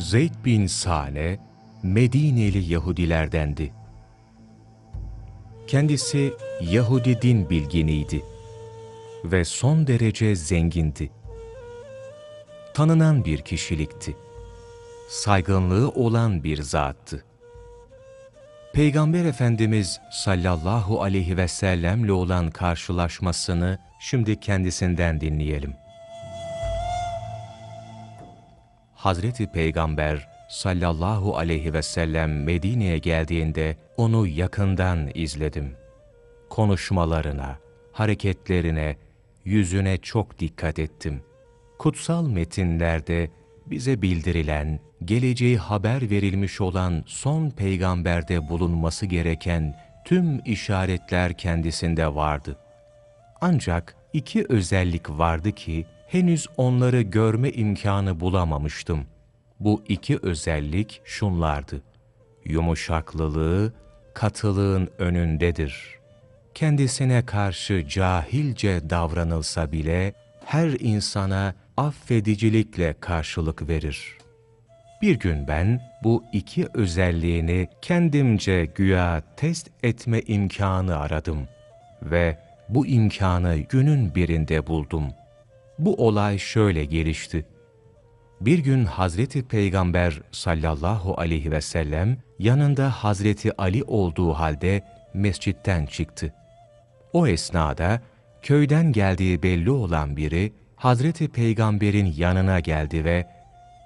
Zeyd bin Sane Medineli Yahudilerdendi. Kendisi Yahudi din bilginiydi ve son derece zengindi. Tanınan bir kişilikti. Saygınlığı olan bir zattı. Peygamber Efendimiz sallallahu aleyhi ve sellemle olan karşılaşmasını şimdi kendisinden dinleyelim. Hazreti Peygamber sallallahu aleyhi ve sellem Medine'ye geldiğinde onu yakından izledim. Konuşmalarına, hareketlerine, yüzüne çok dikkat ettim. Kutsal metinlerde bize bildirilen, geleceği haber verilmiş olan son peygamberde bulunması gereken tüm işaretler kendisinde vardı. Ancak iki özellik vardı ki henüz onları görme imkanı bulamamıştım. Bu iki özellik şunlardı. Yumuşaklılığı, katılığın önündedir. Kendisine karşı cahilce davranılsa bile her insana affedicilikle karşılık verir. Bir gün ben bu iki özelliğini kendimce güya test etme imkanı aradım ve bu imkanı günün birinde buldum.'' Bu olay şöyle gelişti. Bir gün Hazreti Peygamber sallallahu aleyhi ve sellem yanında Hazreti Ali olduğu halde mescitten çıktı. O esnada köyden geldiği belli olan biri Hazreti Peygamber'in yanına geldi ve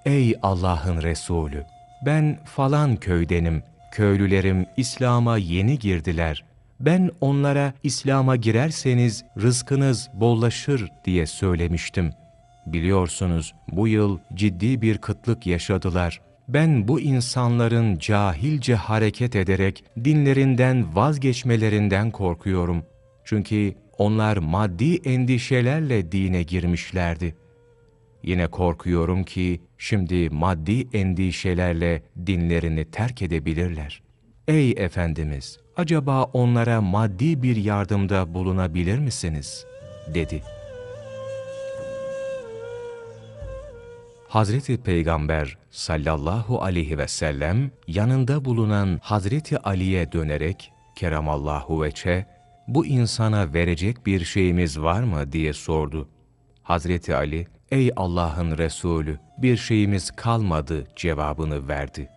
''Ey Allah'ın Resulü, ben falan köydenim, köylülerim İslam'a yeni girdiler ben onlara İslam'a girerseniz rızkınız bollaşır diye söylemiştim. Biliyorsunuz bu yıl ciddi bir kıtlık yaşadılar. Ben bu insanların cahilce hareket ederek dinlerinden vazgeçmelerinden korkuyorum. Çünkü onlar maddi endişelerle dine girmişlerdi. Yine korkuyorum ki şimdi maddi endişelerle dinlerini terk edebilirler. Ey Efendimiz! Acaba onlara maddi bir yardımda bulunabilir misiniz? dedi. Hazreti Peygamber sallallahu aleyhi ve sellem yanında bulunan Hazreti Ali'ye dönerek Keramallahu veçe bu insana verecek bir şeyimiz var mı diye sordu. Hazreti Ali ey Allah'ın Resulü bir şeyimiz kalmadı cevabını verdi.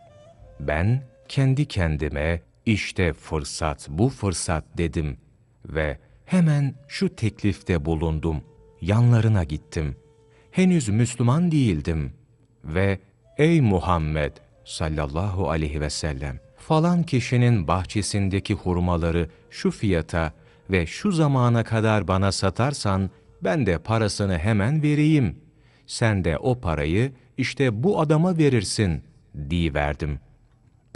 Ben kendi kendime işte fırsat bu fırsat dedim ve hemen şu teklifte bulundum. Yanlarına gittim. Henüz Müslüman değildim ve ey Muhammed sallallahu aleyhi ve sellem falan kişinin bahçesindeki hurmaları şu fiyata ve şu zamana kadar bana satarsan ben de parasını hemen vereyim. Sen de o parayı işte bu adama verirsin diye verdim.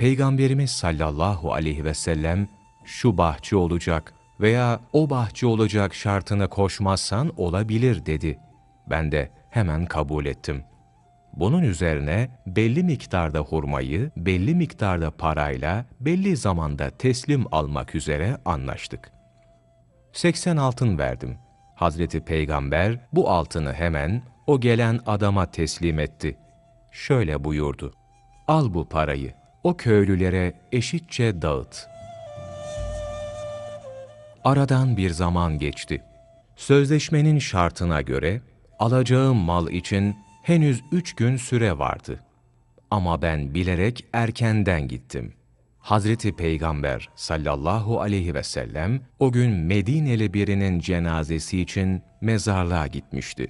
Peygamberimiz sallallahu aleyhi ve sellem şu bahçe olacak veya o bahçe olacak şartına koşmazsan olabilir dedi. Ben de hemen kabul ettim. Bunun üzerine belli miktarda hurmayı, belli miktarda parayla, belli zamanda teslim almak üzere anlaştık. 80 altın verdim. Hazreti Peygamber bu altını hemen o gelen adama teslim etti. Şöyle buyurdu. Al bu parayı o köylülere eşitçe dağıt. Aradan bir zaman geçti. Sözleşmenin şartına göre alacağım mal için henüz üç gün süre vardı. Ama ben bilerek erkenden gittim. Hazreti Peygamber sallallahu aleyhi ve sellem o gün Medineli birinin cenazesi için mezarlığa gitmişti.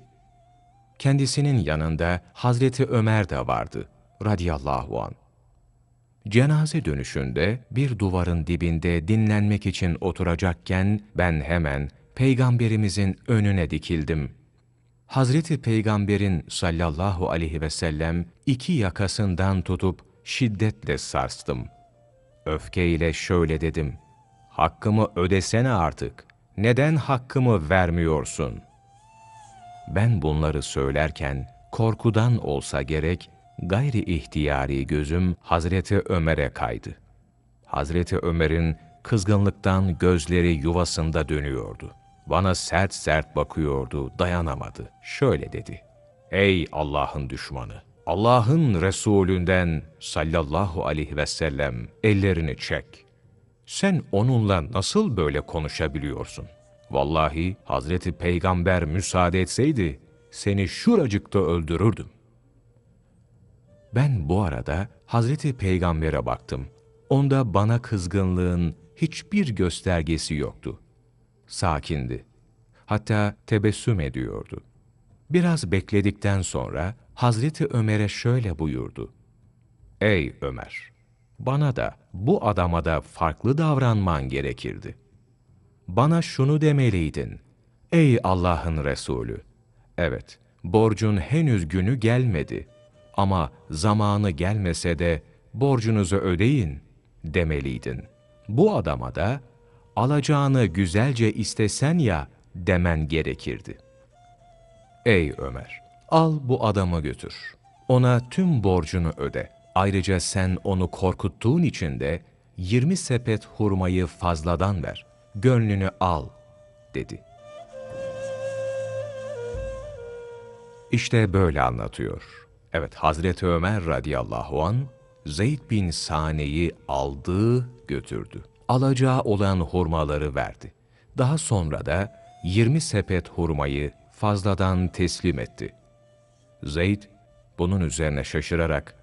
Kendisinin yanında Hazreti Ömer de vardı radıyallahu an. Cenaze dönüşünde bir duvarın dibinde dinlenmek için oturacakken ben hemen peygamberimizin önüne dikildim. Hazreti Peygamberin sallallahu aleyhi ve sellem iki yakasından tutup şiddetle sarstım. Öfkeyle şöyle dedim. Hakkımı ödesene artık. Neden hakkımı vermiyorsun? Ben bunları söylerken korkudan olsa gerek gayri ihtiyari gözüm Hazreti Ömer'e kaydı. Hazreti Ömer'in kızgınlıktan gözleri yuvasında dönüyordu. Bana sert sert bakıyordu, dayanamadı. Şöyle dedi. Ey Allah'ın düşmanı! Allah'ın Resulünden sallallahu aleyhi ve sellem ellerini çek. Sen onunla nasıl böyle konuşabiliyorsun? Vallahi Hazreti Peygamber müsaade etseydi seni şuracıkta öldürürdüm. Ben bu arada Hazreti Peygamber'e baktım. Onda bana kızgınlığın hiçbir göstergesi yoktu. Sakindi. Hatta tebessüm ediyordu. Biraz bekledikten sonra Hazreti Ömer'e şöyle buyurdu. Ey Ömer! Bana da bu adama da farklı davranman gerekirdi. Bana şunu demeliydin. Ey Allah'ın Resulü! Evet, borcun henüz günü gelmedi.'' ama zamanı gelmese de borcunuzu ödeyin demeliydin. Bu adama da alacağını güzelce istesen ya demen gerekirdi. Ey Ömer! Al bu adamı götür. Ona tüm borcunu öde. Ayrıca sen onu korkuttuğun için de 20 sepet hurmayı fazladan ver. Gönlünü al, dedi. İşte böyle anlatıyor. Evet Hazreti Ömer radıyallahu an Zeyd bin Sane'yi aldı götürdü. Alacağı olan hurmaları verdi. Daha sonra da 20 sepet hurmayı fazladan teslim etti. Zeyd bunun üzerine şaşırarak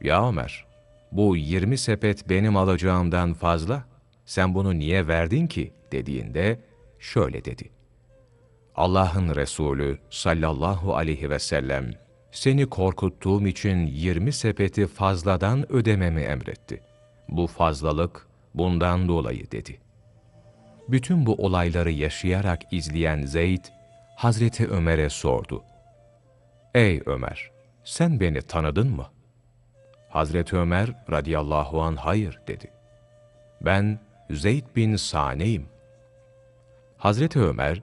''Ya Ömer, bu 20 sepet benim alacağımdan fazla, sen bunu niye verdin ki?'' dediğinde şöyle dedi. Allah'ın Resulü sallallahu aleyhi ve sellem seni korkuttuğum için yirmi sepeti fazladan ödememi emretti. Bu fazlalık bundan dolayı dedi. Bütün bu olayları yaşayarak izleyen Zeyd, Hazreti Ömer'e sordu. Ey Ömer, sen beni tanıdın mı? Hazreti Ömer radıyallahu an hayır dedi. Ben Zeyd bin Sane'yim. Hazreti Ömer,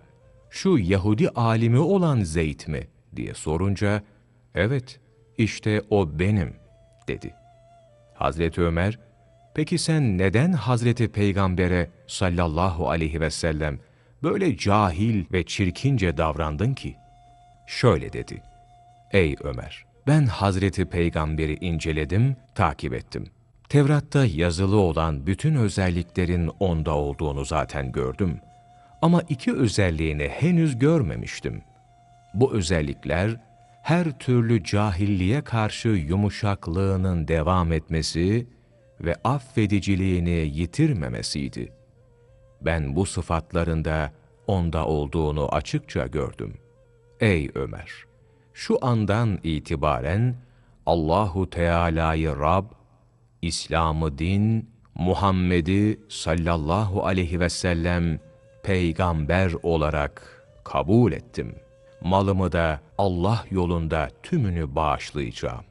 şu Yahudi alimi olan Zeyd mi diye sorunca, Evet, işte o benim, dedi. Hazreti Ömer, peki sen neden Hazreti Peygamber'e sallallahu aleyhi ve sellem böyle cahil ve çirkince davrandın ki? Şöyle dedi, ey Ömer, ben Hazreti Peygamber'i inceledim, takip ettim. Tevrat'ta yazılı olan bütün özelliklerin onda olduğunu zaten gördüm. Ama iki özelliğini henüz görmemiştim. Bu özellikler, her türlü cahilliğe karşı yumuşaklığının devam etmesi ve affediciliğini yitirmemesiydi. Ben bu sıfatlarında onda olduğunu açıkça gördüm. Ey Ömer! Şu andan itibaren Allahu Teala'yı Rab, İslam'ı din, Muhammed'i sallallahu aleyhi ve sellem peygamber olarak kabul ettim.'' malımı da Allah yolunda tümünü bağışlayacağım.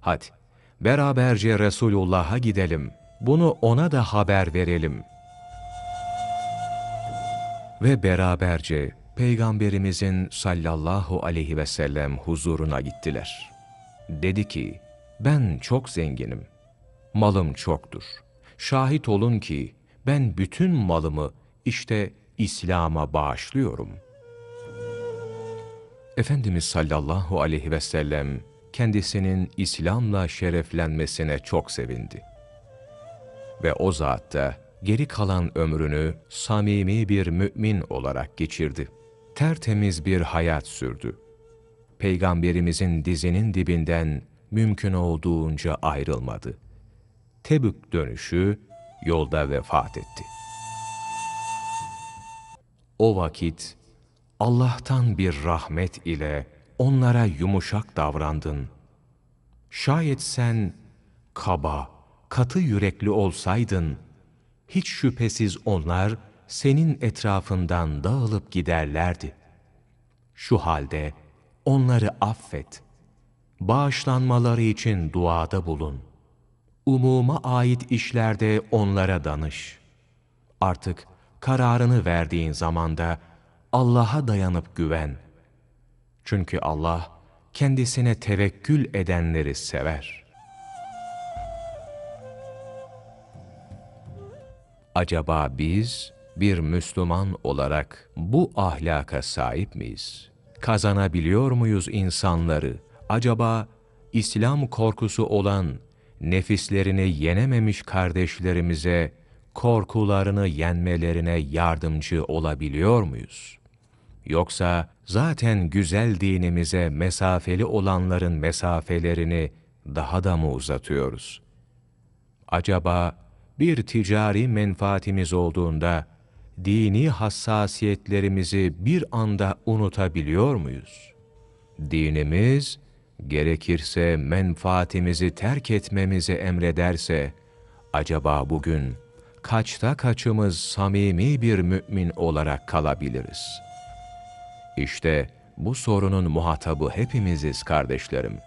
Hadi beraberce Resulullah'a gidelim, bunu ona da haber verelim. Ve beraberce Peygamberimizin sallallahu aleyhi ve sellem huzuruna gittiler. Dedi ki, ben çok zenginim, malım çoktur. Şahit olun ki ben bütün malımı işte İslam'a bağışlıyorum.'' Efendimiz sallallahu aleyhi ve sellem kendisinin İslam'la şereflenmesine çok sevindi. Ve o zat da geri kalan ömrünü samimi bir mümin olarak geçirdi. Tertemiz bir hayat sürdü. Peygamberimizin dizinin dibinden mümkün olduğunca ayrılmadı. Tebük dönüşü yolda vefat etti. O vakit Allah'tan bir rahmet ile onlara yumuşak davrandın. Şayet sen kaba, katı yürekli olsaydın, hiç şüphesiz onlar senin etrafından dağılıp giderlerdi. Şu halde onları affet. Bağışlanmaları için duada bulun. Umuma ait işlerde onlara danış. Artık kararını verdiğin zamanda, Allah'a dayanıp güven. Çünkü Allah kendisine tevekkül edenleri sever. Acaba biz bir Müslüman olarak bu ahlaka sahip miyiz? Kazanabiliyor muyuz insanları? Acaba İslam korkusu olan nefislerini yenememiş kardeşlerimize korkularını yenmelerine yardımcı olabiliyor muyuz? Yoksa zaten güzel dinimize mesafeli olanların mesafelerini daha da mı uzatıyoruz? Acaba bir ticari menfaatimiz olduğunda dini hassasiyetlerimizi bir anda unutabiliyor muyuz? Dinimiz gerekirse menfaatimizi terk etmemizi emrederse acaba bugün kaçta kaçımız samimi bir mümin olarak kalabiliriz?'' İşte bu sorunun muhatabı hepimiziz kardeşlerim.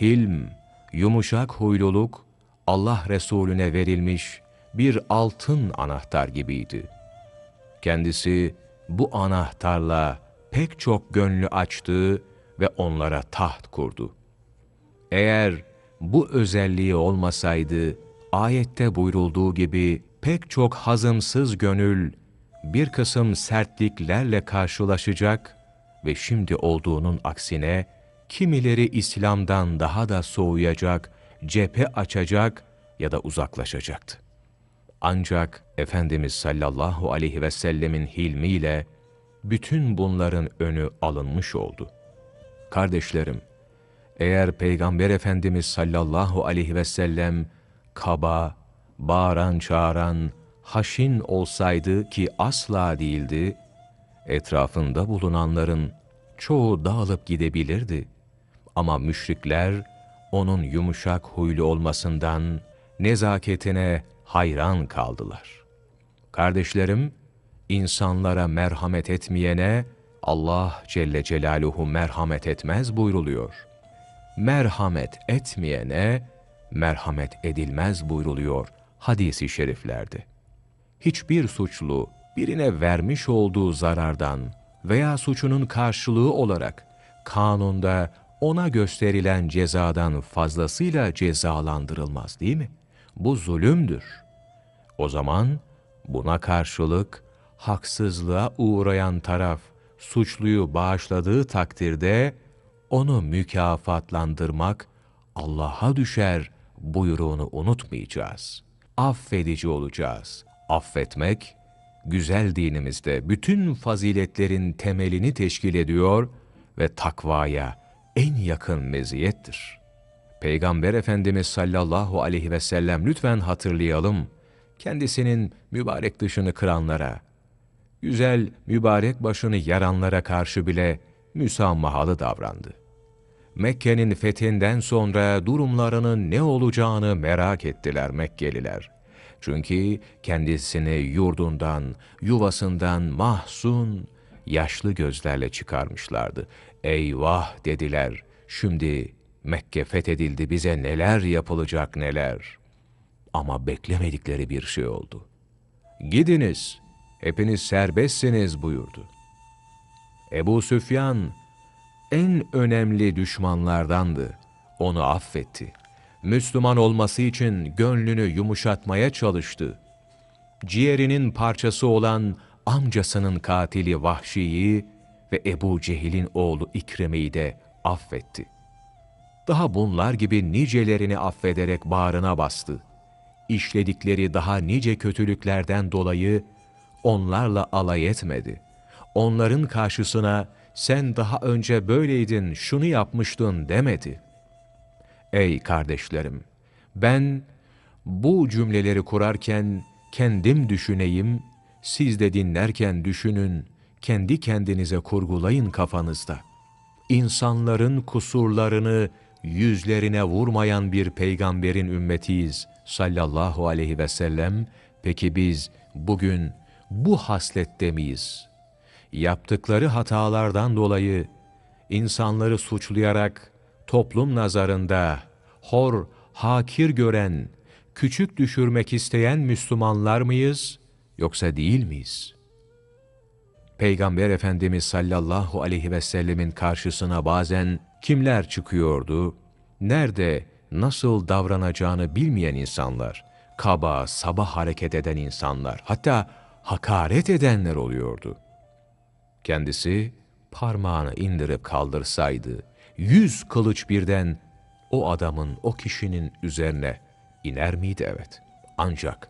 Hilm, yumuşak huyluluk Allah Resulüne verilmiş bir altın anahtar gibiydi. Kendisi bu anahtarla pek çok gönlü açtı ve onlara taht kurdu. Eğer bu özelliği olmasaydı, ayette buyrulduğu gibi pek çok hazımsız gönül bir kısım sertliklerle karşılaşacak ve şimdi olduğunun aksine kimileri İslam'dan daha da soğuyacak, cephe açacak ya da uzaklaşacaktı. Ancak Efendimiz sallallahu aleyhi ve sellemin hilmiyle bütün bunların önü alınmış oldu. Kardeşlerim, eğer Peygamber Efendimiz sallallahu aleyhi ve sellem kaba, bağıran çağıran, haşin olsaydı ki asla değildi, etrafında bulunanların çoğu dağılıp gidebilirdi. Ama müşrikler onun yumuşak huylu olmasından, nezaketine hayran kaldılar. Kardeşlerim, insanlara merhamet etmeyene Allah Celle Celaluhu merhamet etmez buyruluyor. Merhamet etmeyene merhamet edilmez buyruluyor hadisi şeriflerde hiçbir suçlu birine vermiş olduğu zarardan veya suçunun karşılığı olarak kanunda ona gösterilen cezadan fazlasıyla cezalandırılmaz değil mi? Bu zulümdür. O zaman buna karşılık haksızlığa uğrayan taraf suçluyu bağışladığı takdirde onu mükafatlandırmak Allah'a düşer buyruğunu unutmayacağız. Affedici olacağız affetmek, güzel dinimizde bütün faziletlerin temelini teşkil ediyor ve takvaya en yakın meziyettir. Peygamber Efendimiz sallallahu aleyhi ve sellem lütfen hatırlayalım, kendisinin mübarek dışını kıranlara, güzel mübarek başını yaranlara karşı bile müsamahalı davrandı. Mekke'nin fethinden sonra durumlarının ne olacağını merak ettiler Mekkeliler.'' Çünkü kendisini yurdundan, yuvasından mahzun, yaşlı gözlerle çıkarmışlardı. Eyvah dediler, şimdi Mekke fethedildi bize neler yapılacak neler. Ama beklemedikleri bir şey oldu. Gidiniz, hepiniz serbestsiniz buyurdu. Ebu Süfyan en önemli düşmanlardandı. Onu affetti. Müslüman olması için gönlünü yumuşatmaya çalıştı. Ciğerinin parçası olan amcasının katili Vahşi'yi ve Ebu Cehil'in oğlu İkrim'i de affetti. Daha bunlar gibi nicelerini affederek bağrına bastı. İşledikleri daha nice kötülüklerden dolayı onlarla alay etmedi. Onların karşısına sen daha önce böyleydin, şunu yapmıştın demedi.'' Ey kardeşlerim! Ben bu cümleleri kurarken kendim düşüneyim, siz de dinlerken düşünün, kendi kendinize kurgulayın kafanızda. İnsanların kusurlarını yüzlerine vurmayan bir peygamberin ümmetiyiz sallallahu aleyhi ve sellem. Peki biz bugün bu haslette miyiz? Yaptıkları hatalardan dolayı insanları suçlayarak toplum nazarında hor, hakir gören, küçük düşürmek isteyen Müslümanlar mıyız yoksa değil miyiz? Peygamber Efendimiz sallallahu aleyhi ve sellemin karşısına bazen kimler çıkıyordu? Nerede, nasıl davranacağını bilmeyen insanlar, kaba, sabah hareket eden insanlar, hatta hakaret edenler oluyordu. Kendisi parmağını indirip kaldırsaydı, yüz kılıç birden o adamın, o kişinin üzerine iner miydi? Evet. Ancak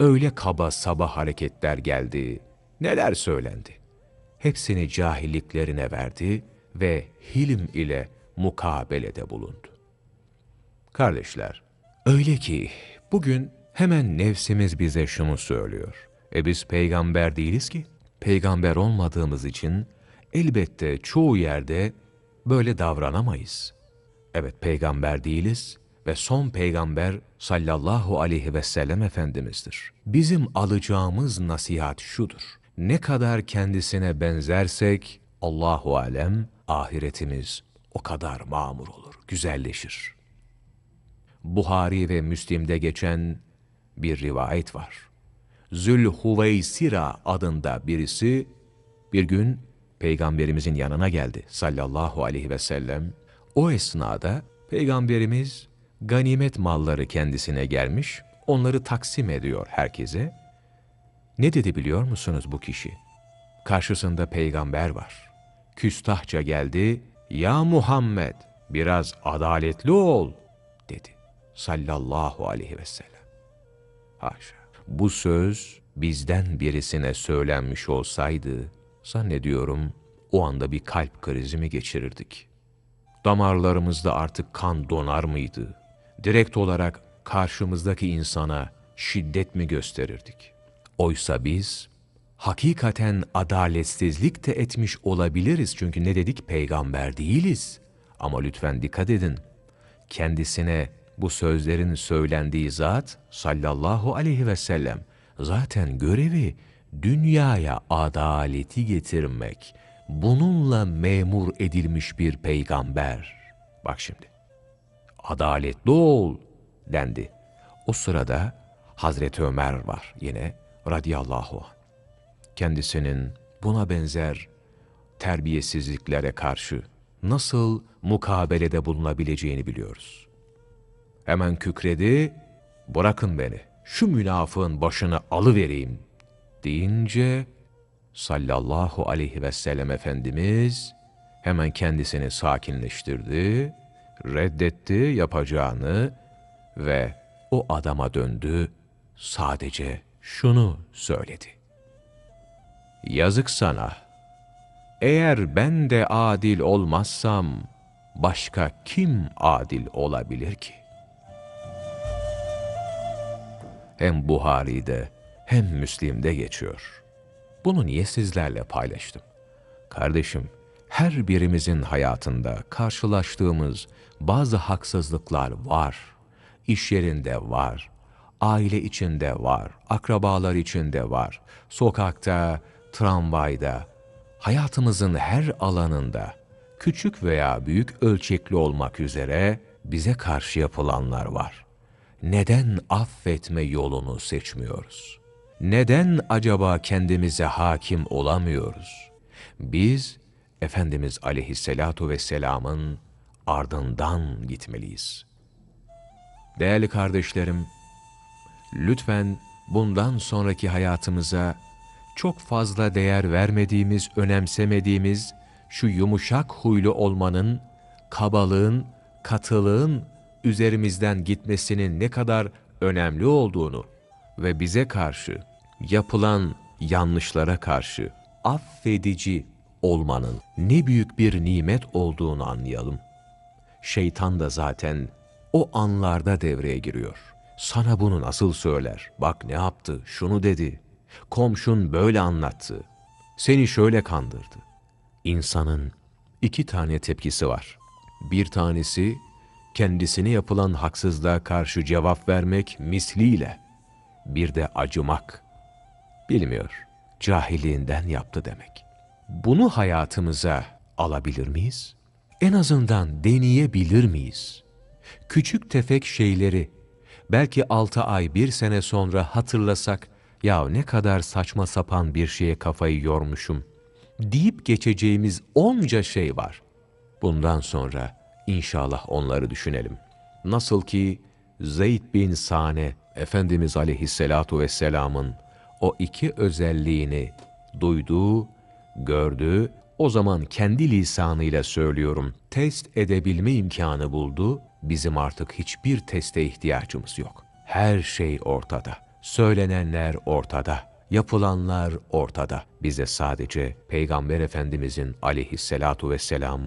öyle kaba sabah hareketler geldi, neler söylendi. Hepsini cahilliklerine verdi ve hilm ile mukabelede bulundu. Kardeşler, öyle ki bugün hemen nefsimiz bize şunu söylüyor. E biz peygamber değiliz ki. Peygamber olmadığımız için elbette çoğu yerde böyle davranamayız. Evet peygamber değiliz ve son peygamber sallallahu aleyhi ve sellem Efendimiz'dir. Bizim alacağımız nasihat şudur. Ne kadar kendisine benzersek Allahu alem ahiretimiz o kadar mamur olur, güzelleşir. Buhari ve Müslim'de geçen bir rivayet var. Zülhuveysira adında birisi bir gün Peygamberimizin yanına geldi sallallahu aleyhi ve sellem. O esnada Peygamberimiz ganimet malları kendisine gelmiş, onları taksim ediyor herkese. Ne dedi biliyor musunuz bu kişi? Karşısında peygamber var. Küstahça geldi, ''Ya Muhammed, biraz adaletli ol.'' dedi sallallahu aleyhi ve sellem. Haşa. Bu söz bizden birisine söylenmiş olsaydı, Zannediyorum o anda bir kalp krizi mi geçirirdik? Damarlarımızda artık kan donar mıydı? Direkt olarak karşımızdaki insana şiddet mi gösterirdik? Oysa biz hakikaten adaletsizlik de etmiş olabiliriz çünkü ne dedik peygamber değiliz. Ama lütfen dikkat edin. Kendisine bu sözlerin söylendiği zat sallallahu aleyhi ve sellem zaten görevi dünyaya adaleti getirmek, bununla memur edilmiş bir peygamber. Bak şimdi, adaletli ol dendi. O sırada Hazreti Ömer var yine radiyallahu anh. Kendisinin buna benzer terbiyesizliklere karşı nasıl mukabelede bulunabileceğini biliyoruz. Hemen kükredi, bırakın beni, şu münafığın başını alıvereyim deyince sallallahu aleyhi ve sellem Efendimiz hemen kendisini sakinleştirdi, reddetti yapacağını ve o adama döndü sadece şunu söyledi. Yazık sana, eğer ben de adil olmazsam başka kim adil olabilir ki? Hem Buhari'de hem Müslim'de geçiyor. Bunu niye sizlerle paylaştım? Kardeşim, her birimizin hayatında karşılaştığımız bazı haksızlıklar var. İş yerinde var, aile içinde var, akrabalar içinde var, sokakta, tramvayda, hayatımızın her alanında, küçük veya büyük ölçekli olmak üzere bize karşı yapılanlar var. Neden affetme yolunu seçmiyoruz?'' neden acaba kendimize hakim olamıyoruz? Biz Efendimiz aleyhissalatu vesselamın ardından gitmeliyiz. Değerli kardeşlerim, lütfen bundan sonraki hayatımıza çok fazla değer vermediğimiz, önemsemediğimiz şu yumuşak huylu olmanın, kabalığın, katılığın üzerimizden gitmesinin ne kadar önemli olduğunu ve bize karşı yapılan yanlışlara karşı affedici olmanın ne büyük bir nimet olduğunu anlayalım. Şeytan da zaten o anlarda devreye giriyor. Sana bunu nasıl söyler? Bak ne yaptı, şunu dedi. Komşun böyle anlattı. Seni şöyle kandırdı. İnsanın iki tane tepkisi var. Bir tanesi kendisine yapılan haksızlığa karşı cevap vermek misliyle. Bir de acımak, bilmiyor. Cahilliğinden yaptı demek. Bunu hayatımıza alabilir miyiz? En azından deneyebilir miyiz? Küçük tefek şeyleri belki altı ay bir sene sonra hatırlasak ya ne kadar saçma sapan bir şeye kafayı yormuşum deyip geçeceğimiz onca şey var. Bundan sonra inşallah onları düşünelim. Nasıl ki Zeyd bin Sane Efendimiz Aleyhisselatu Vesselam'ın o iki özelliğini duydu, gördü, o zaman kendi lisanıyla söylüyorum, test edebilme imkanı buldu, bizim artık hiçbir teste ihtiyacımız yok. Her şey ortada, söylenenler ortada, yapılanlar ortada. Bize sadece Peygamber Efendimizin aleyhissalatu vesselam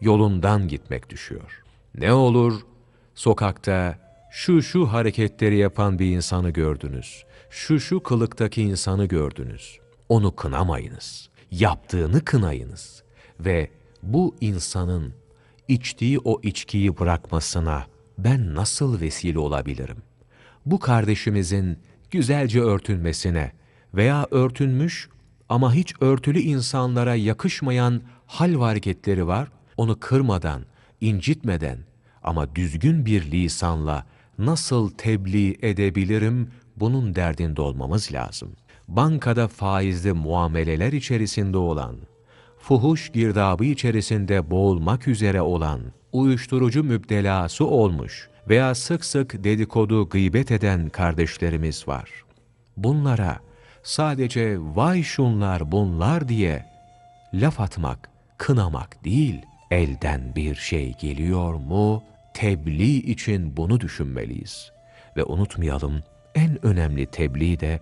yolundan gitmek düşüyor. Ne olur, sokakta şu şu hareketleri yapan bir insanı gördünüz şu şu kılıktaki insanı gördünüz. Onu kınamayınız. Yaptığını kınayınız. Ve bu insanın içtiği o içkiyi bırakmasına ben nasıl vesile olabilirim? Bu kardeşimizin güzelce örtünmesine veya örtünmüş ama hiç örtülü insanlara yakışmayan hal ve hareketleri var, onu kırmadan, incitmeden ama düzgün bir lisanla nasıl tebliğ edebilirim bunun derdinde olmamız lazım. Bankada faizli muameleler içerisinde olan, fuhuş girdabı içerisinde boğulmak üzere olan, uyuşturucu müptelası olmuş veya sık sık dedikodu gıybet eden kardeşlerimiz var. Bunlara sadece vay şunlar bunlar diye laf atmak, kınamak değil, elden bir şey geliyor mu, tebliğ için bunu düşünmeliyiz. Ve unutmayalım, en önemli tebliğ de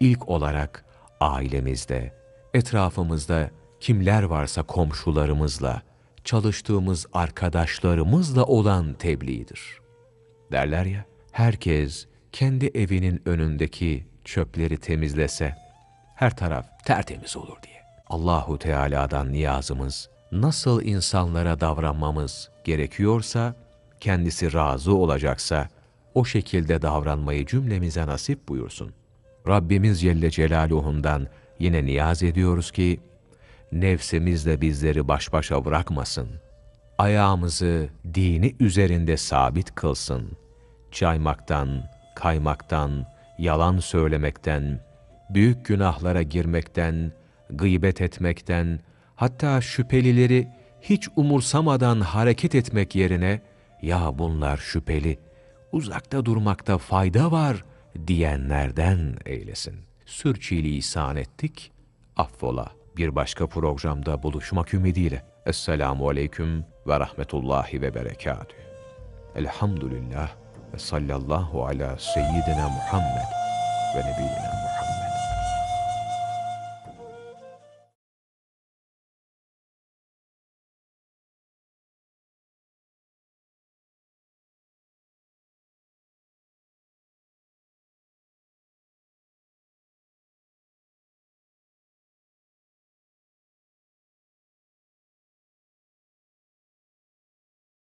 ilk olarak ailemizde, etrafımızda kimler varsa komşularımızla, çalıştığımız arkadaşlarımızla olan tebliğdir. Derler ya, herkes kendi evinin önündeki çöpleri temizlese, her taraf tertemiz olur diye. Allahu Teala'dan niyazımız, nasıl insanlara davranmamız gerekiyorsa, kendisi razı olacaksa, o şekilde davranmayı cümlemize nasip buyursun. Rabbimiz Celle Celaluhu'ndan yine niyaz ediyoruz ki, de bizleri baş başa bırakmasın. Ayağımızı dini üzerinde sabit kılsın. Çaymaktan, kaymaktan, yalan söylemekten, büyük günahlara girmekten, gıybet etmekten, hatta şüphelileri hiç umursamadan hareket etmek yerine, ya bunlar şüpheli.'' uzakta durmakta fayda var diyenlerden eylesin. Sürçülisan ettik, affola. Bir başka programda buluşmak ümidiyle. Esselamu Aleyküm ve Rahmetullahi ve Berekatü. Elhamdülillah ve sallallahu ala seyyidina Muhammed ve nebiyina Muhammed.